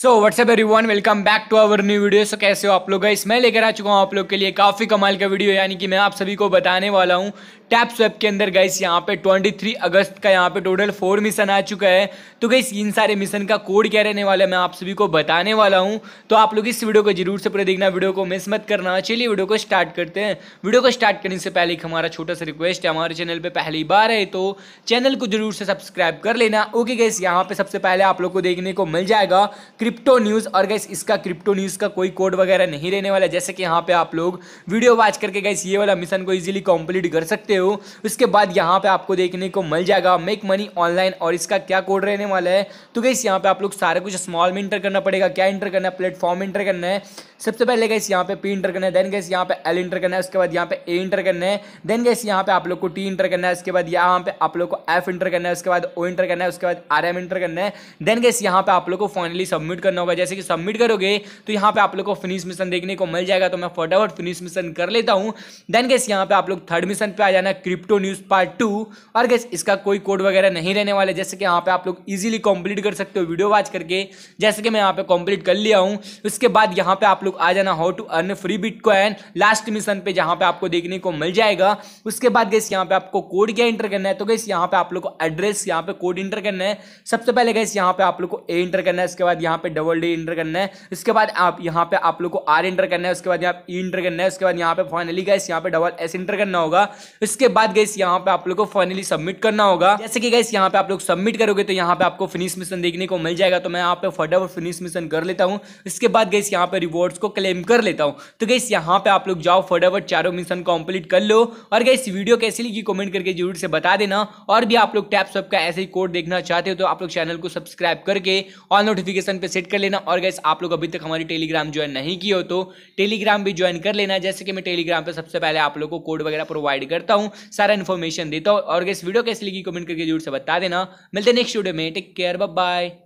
so what's up everyone welcome back to our new video so कैसे हो आप लोग इस मैं लेकर आ चुका हूँ आप लोग के लिए काफ़ी कमाल का वीडियो यानी कि मैं आप सभी को बताने वाला हूँ टैप स्वेप के अंदर गाइस यहाँ पे 23 अगस्त का यहाँ पे टोटल फोर मिशन आ चुका है तो गाइस इन सारे मिशन का कोड क्या रहने वाला है मैं आप सभी को बताने वाला हूँ तो आप लोग इस वीडियो को जरूर से पूरे देखना वीडियो को मिस मत करना चलिए वीडियो को स्टार्ट करते हैं वीडियो को स्टार्ट करने से पहले एक हमारा छोटा सा रिक्वेस्ट है हमारे चैनल पर पहली बार है तो चैनल को जरूर से सब्सक्राइब कर लेना ओके गाइस यहाँ पर सबसे पहले आप लोग को देखने को मिल जाएगा क्रिप्टो न्यूज़ और गैस इसका क्रिप्टो न्यूज़ का कोई कोड वगैरह नहीं रहने वाला जैसे कि यहाँ पे आप लोग वीडियो वॉच करके गैस ये वाला मिशन को इजीली कंप्लीट कर सकते हो उसके बाद यहाँ पे आपको देखने को मिल जाएगा मेक मनी ऑनलाइन और इसका क्या कोड रहने वाला है तो गैस यहाँ पे आप लोग सारा कुछ स्मॉल में इंटर करना पड़ेगा क्या इंटर करना है प्लेटफॉर्म इंटर करना है सबसे पहले गैस यहाँ पे पी इंटर करना है देन गैस यहाँ पे एल इंटर करना है उसके बाद यहाँ पे ए इंटर करना है देन गैस यहाँ पे आप लोग को टी इंटर करना है उसके बाद यहाँ पे आप लोग को एफ इंटर करना है उसके बाद ओ इंटर करना है उसके बाद आर एम इंटर करना है देन गैस यहाँ पे आप लोग को फाइनली सबमिट सबमिट करना होगा जैसे कि सबमिट करोगे तो यहाँ पे आप लोग को फिनिश मिशन देखने को मिल जाएगा तो मैं फटाफट फिनिश मिशन कर लेता हूँ देन गैस यहाँ पे आप लोग थर्ड मिशन पे आ जाना क्रिप्टो न्यूज़ पार्ट टू और गैस इसका कोई कोड वगैरह नहीं रहने वाले जैसे कि यहाँ पे आप लोग इजिली कंप्लीट कर सकते हो वीडियो वॉच करके जैसे कि मैं यहाँ पे कंप्लीट कर लिया हूँ उसके बाद यहाँ पे आप लोग आ जाना how to earn free bit last mission पे जहाँ पे आपको देखने को मिल जाएगा उसके बाद गैस यहाँ पे आपको कोड क्या इंटर करना है तो गैस यहाँ पे आप लोग को एड्रेस यहाँ पे कोड इंटर करना है सबसे पहले गैस यहाँ पे आप लोग को ए इंटर करना है उसके बाद यहाँ पे डबल डी इंटर करना है इसके बाद आप यहाँ पे आप लोग को आर इंटर करना है उसके बाद यहाँ ई e इंटर करना है उसके बाद यहाँ पे फाइनली गैस यहाँ पे डबल एस इंटर करना होगा इसके बाद गैस यहाँ पे आप लोग को फाइनली सबमिट करना होगा जैसे कि गैस यहाँ पे आप लोग सबमिट करोगे तो यहाँ पे आपको फिनिश मिशन देखने को मिल जाएगा तो मैं यहाँ पे फटाफट फिनिश मिशन कर लेता हूँ इसके बाद गैस यहाँ पे रिवॉर्ड्स को क्लेम कर लेता हूँ तो गैस यहाँ पे आप लोग जाओ फटाफट चारों मिशन कंप्लीट कर लो और गैस वीडियो कैसी लगी कमेंट करके जरूर से बता देना और भी आप लोग टैप का ऐसे ही कोड देखना चाहते हो तो आप लोग चैनल को सब्सक्राइब करके और नोटिफिकेशन पे सेट कर लेना और गैस आप लोग अभी तक हमारी टेलीग्राम ज्वाइन नहीं की हो तो टेलीग्राम भी ज्वाइन कर लेना जैसे कि मैं टेलीग्राम पर सबसे पहले आप लोग को कोड वगैरह प्रोवाइड करता हूँ सारा इन्फॉर्मेशन देता हूँ और गैस वीडियो कैसे लगी कमेंट करके जरूर से बता देना मिलते हैं नेक्स्ट वीडियो में टेक केयर बाय